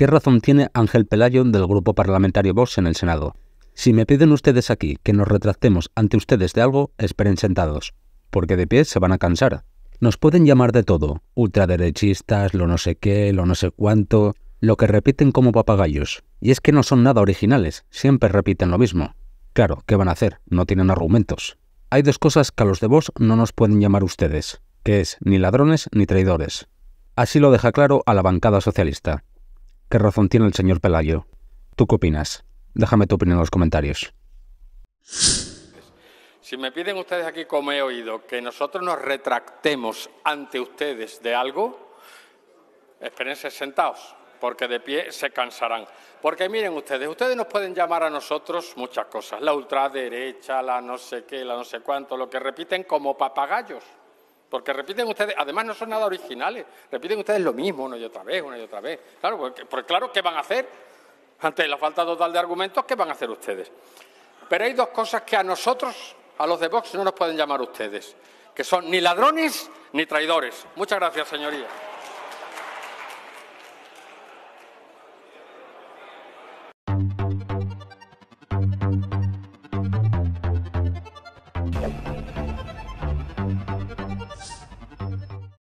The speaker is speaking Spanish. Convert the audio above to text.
¿Qué razón tiene Ángel Pelayo del grupo parlamentario Vox en el Senado? Si me piden ustedes aquí que nos retractemos ante ustedes de algo, esperen sentados, porque de pie se van a cansar. Nos pueden llamar de todo, ultraderechistas, lo no sé qué, lo no sé cuánto, lo que repiten como papagayos. Y es que no son nada originales, siempre repiten lo mismo. Claro, ¿qué van a hacer? No tienen argumentos. Hay dos cosas que a los de vos no nos pueden llamar ustedes, que es ni ladrones ni traidores. Así lo deja claro a la bancada socialista. ¿Qué razón tiene el señor Pelayo? ¿Tú qué opinas? Déjame tu opinión en los comentarios. Si me piden ustedes aquí, como he oído, que nosotros nos retractemos ante ustedes de algo, espérense sentados, porque de pie se cansarán. Porque miren ustedes, ustedes nos pueden llamar a nosotros muchas cosas, la ultraderecha, la no sé qué, la no sé cuánto, lo que repiten como papagayos. Porque repiten ustedes, además no son nada originales, repiten ustedes lo mismo una y otra vez, una y otra vez. Claro, porque, pues, pues claro, ¿qué van a hacer? Ante la falta total de argumentos, ¿qué van a hacer ustedes? Pero hay dos cosas que a nosotros, a los de Vox, no nos pueden llamar ustedes, que son ni ladrones ni traidores. Muchas gracias, señoría.